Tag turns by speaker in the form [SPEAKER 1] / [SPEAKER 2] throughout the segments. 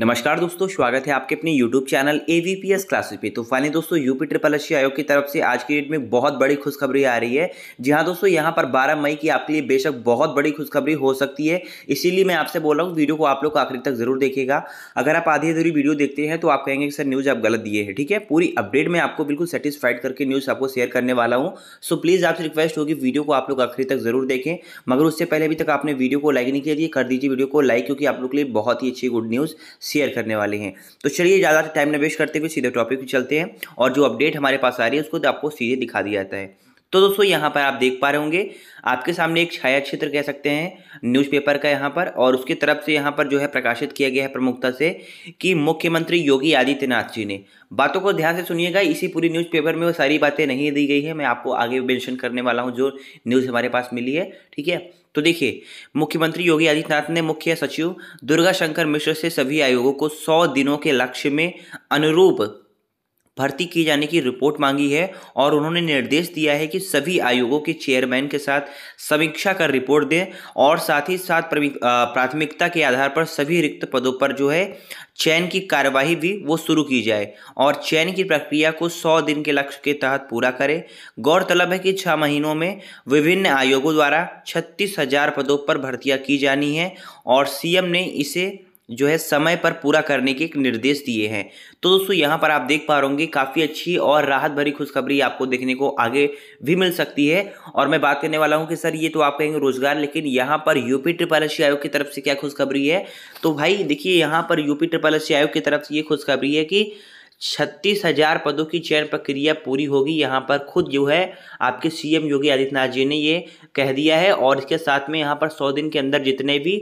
[SPEAKER 1] नमस्कार दोस्तों स्वागत है आपके अपने YouTube channel A V P S classes पे तो फाइनली दोस्तों यूपी ट्रिपल एस आयोग की तरफ से आज की डेट में बहुत बड़ी खुशखबरी आ रही है जी हाँ दोस्तों यहाँ पर 12 मई की आपके लिए बेशक बहुत बड़ी खुशखबरी हो सकती है इसीलिए मैं आपसे बोल रहा हूँ वीडियो को आप लोग आखिर तक जरूर देखेगा अगर आप आधी अधूरी वीडियो देखते हैं तो आप कहेंगे कि सर न्यूज़ आप गलत दिए है ठीक है पूरी अपडेट में आपको बिल्कुल सेटिस्फाइड करके न्यूज़ आपको शेयर करने वाला हूँ सो प्लीज़ आपसे रिक्वेस्ट होगी वीडियो को आप लोग आखिर तक जरूर देखें मगर उससे पहले अभी तक आपने वीडियो को लाइक नहीं किया तो कर दीजिए वीडियो को लाइक क्योंकि आप लोग के लिए बहुत ही अच्छी गुड न्यूज़ शेयर करने वाले हैं तो चलिए ज़्यादा टाइम निवेश करते हुए सीधे टॉपिक पर चलते हैं और जो अपडेट हमारे पास आ रही है उसको तो आपको सीधे दिखा दिया जाता है तो दोस्तों यहाँ पर आप देख पा रहे होंगे आपके सामने एक छाया क्षेत्र कह सकते हैं न्यूज़पेपर का यहाँ पर और उसकी तरफ से यहाँ पर जो है प्रकाशित किया गया है प्रमुखता से कि मुख्यमंत्री योगी आदित्यनाथ जी ने बातों को ध्यान से सुनिएगा इसी पूरी न्यूज़पेपर में वो सारी बातें नहीं दी गई है मैं आपको आगे मेंशन करने वाला हूँ जो न्यूज़ हमारे पास मिली है ठीक है तो देखिए मुख्यमंत्री योगी आदित्यनाथ ने मुख्य सचिव दुर्गा शंकर मिश्र से सभी आयोगों को सौ दिनों के लक्ष्य में अनुरूप भर्ती किए जाने की रिपोर्ट मांगी है और उन्होंने निर्देश दिया है कि सभी आयोगों के चेयरमैन के साथ समीक्षा कर रिपोर्ट दें और साथ ही साथ प्राथमिकता के आधार पर सभी रिक्त पदों पर जो है चयन की कार्यवाही भी वो शुरू की जाए और चयन की प्रक्रिया को 100 दिन के लक्ष्य के तहत पूरा करें गौरतलब है कि छः महीनों में विभिन्न आयोगों द्वारा छत्तीस हजार पदों पर भर्तियाँ की जानी है और सी ने इसे जो है समय पर पूरा करने के निर्देश दिए हैं तो दोस्तों यहाँ पर आप देख पा रहे काफ़ी अच्छी और राहत भरी खुशखबरी आपको देखने को आगे भी मिल सकती है और मैं बात करने वाला हूँ कि सर ये तो आप कहेंगे रोजगार लेकिन यहाँ पर यूपी ट्रिपल एस आयोग की तरफ से क्या खुशखबरी है तो भाई देखिए यहाँ पर यूपी ट्रिपल एस आयोग की तरफ से ये खुशखबरी है कि छत्तीस हजार पदों की चयन प्रक्रिया पूरी होगी यहाँ पर खुद जो है आपके सीएम योगी आदित्यनाथ जी ने ये कह दिया है और इसके साथ में यहाँ पर सौ दिन के अंदर जितने भी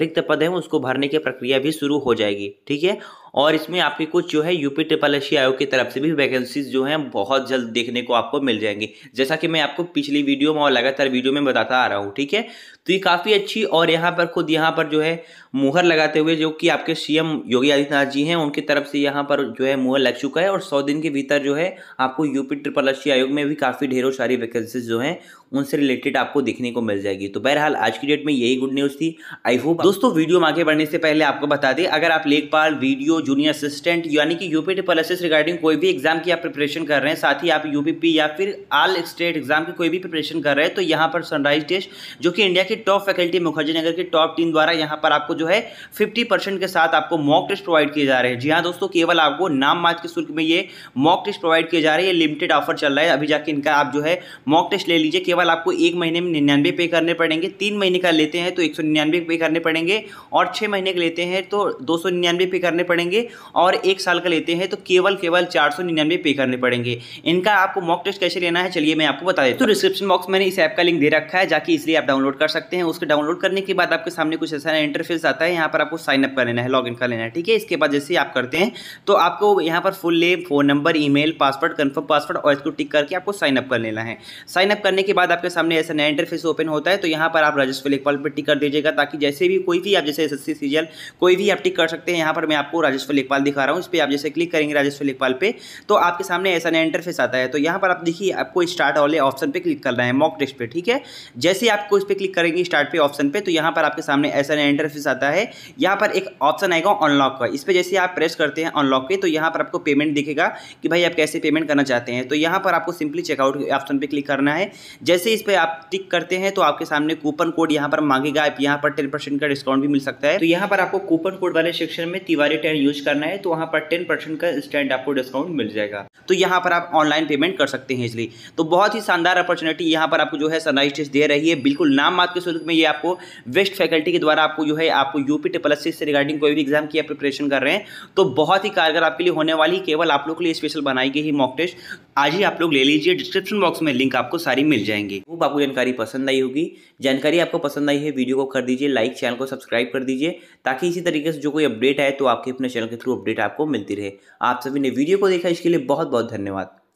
[SPEAKER 1] रिक्त पद हैं उसको भरने की प्रक्रिया भी शुरू हो जाएगी ठीक है और इसमें आपके कुछ जो है यूपी ट्रिपल एस आयोग की तरफ से भी वैकेंसीज जो हैं बहुत जल्द देखने को आपको मिल जाएंगी जैसा कि मैं आपको पिछली वीडियो में और लगातार वीडियो में बताता आ रहा हूँ ठीक है तो ये काफ़ी अच्छी और यहाँ पर खुद यहाँ पर जो है मुहर लगाते हुए जो कि आपके सीएम योगी आदित्यनाथ जी हैं उनकी तरफ से यहाँ पर जो है मुहर लग चुका है और सौ दिन के भीतर जो है आपको यूपी ट्रिपल एस आयोग में भी काफ़ी ढेरों सारी वैकेंसीज जो हैं उनसे रिलेटेड आपको देखने को मिल जाएगी तो बहरहाल आज की डेट में यही गुड न्यूज़ थी आई होप दोस्तों वीडियो में आगे बढ़ने से पहले आपको बता दें अगर आप लेखपाल वीडियो जूनियर असिस्टेंट यानी कि यूपी ट्रिपल एस रिगार्डिंग कोई भी एग्जाम की आप प्रिपरेशन कर रहे हैं साथ ही आप यूपीपी या फिर आल स्टेट एग्जाम की कोई भी प्रिपरेशन कर रहे हैं तो यहाँ पर सनराइज टेस्ट जो कि इंडिया की टॉप फैकल्टी मुखर्जी नगर की टॉप टीम द्वारा यहाँ पर आपको जो है फिफ्टी के साथ आपको मॉक टेस्ट प्रोवाइड किए जा रहे हैं जी हाँ दोस्तों केवल आपको नाम मात्र के शुल्क में ये मॉक टेस्ट प्रोवाइड किए जा रहे हैं ये लिमिटेड ऑफर चल रहा है अभी जाके इनका आप जो है मॉक टेस्ट ले लीजिए केवल केवल आपको एक महीने में निन्यानवे पे करने पड़ेंगे तीन महीने का लेते हैं तो एक सौ निन्यानवे पे करने पड़ेंगे और छः महीने का लेते हैं तो दो सौ निन्यानवे पे करने पड़ेंगे और एक साल का लेते हैं तो केवल केवल चार सौ निन्यानवे पे करने पड़ेंगे इनका आपको मॉक टेस्ट कैसे लेना है चलिए मैं आपको बता देता हूँ डिस्क्रिप्शन तो बॉक्स मैंने इस ऐप का लिंक दे रखा है जाकि इसलिए आप डाउनलोड कर सकते हैं उसके डाउनलोड करने के बाद आपके सामने कुछ ऐसा इंटरफेस आता है यहाँ पर आपको साइन अप कर लेना है इन कर लेना है ठीक है इसके बाद जैसे आप करते हैं तो आपको यहाँ पर full name phone number email password confirm password और इसको टिक करके आपको साइन अप कर लेना है साइन अप करने के बाद बाद आपके सामने ऐसा नया इंटरफेस ओपन होता है तो यहाँ पर आप राजस्व लेखपाल पर टिक कर दीजिएगा ताकि जैसे भी कोई भी आप जैसे एस एस कोई भी आप टिक कर सकते हैं यहाँ पर मैं आपको राजस्व लेखपाल दिखा रहा हूँ इस पर आप जैसे क्लिक करेंगे राजस्व लेखपाल पर तो आपके सामने ऐसा नया इंटरफेस आता है तो यहाँ पर आप देखिए आपको स्टार्ट वाले ऑप्शन पर क्लिक करना है मॉक टेस्ट पर ठीक है जैसे आपको इस पर क्लिक करेंगे स्टार्ट पे ऑप्शन पर तो यहाँ पर आपके सामने ऐसा नया इंटरफेस आता है यहाँ पर एक ऑप्शन आएगा अनलॉक का इस पर जैसे आप प्रेस करते हैं अनलॉक पे तो यहाँ पर आपको पेमेंट दिखेगा कि भाई आप कैसे पेमेंट करना चाहते हैं तो यहाँ पर आपको सिंपली चेकआउट ऑप्शन पर क्लिक करना है जैसे जैसे इस पर आप टिक करते हैं तो आपके सामने कूपन कोड यहाँ पर मांगेगा आप यहाँ पर टेन परसेंट का डिस्काउंट भी मिल सकता है तो यहाँ पर आपको कूपन कोड वाले सेक्शन में तिवारी टेन यूज करना है तो वहाँ पर टेन परसेंट का स्टैंड आपको डिस्काउंट मिल जाएगा तो यहाँ पर आप ऑनलाइन पेमेंट कर सकते हैं इसलिए तो बहुत ही शानदार अपॉर्चुनिटी यहाँ पर आपको जो है सनराइज टेस्ट दे रही है बिल्कुल नाम मात के स्वरूप में ये आपको वेस्ट फैकल्टी के द्वारा आपको जो है आपको यूपी प्लस से रिगार्डिंग कोई भी एग्जाम की प्रिपरेशन कर रहे हैं तो बहुत ही कारगर आपके लिए होने वाली केवल आप लोग के लिए स्पेशल बनाई गई मॉक टेस्ट आज ही आप लोग ले लीजिए डिस्क्रिप्शन बॉक्स में लिंक आपको सारी मिल जाएंगे रहेंगे वो आपको जानकारी पसंद आई होगी जानकारी आपको पसंद आई है वीडियो को कर दीजिए लाइक चैनल को सब्सक्राइब कर दीजिए ताकि इसी तरीके से जो कोई अपडेट आए तो आपके अपने चैनल के थ्रू अपडेट आपको मिलती रहे आप सभी ने वीडियो को देखा इसके लिए बहुत बहुत धन्यवाद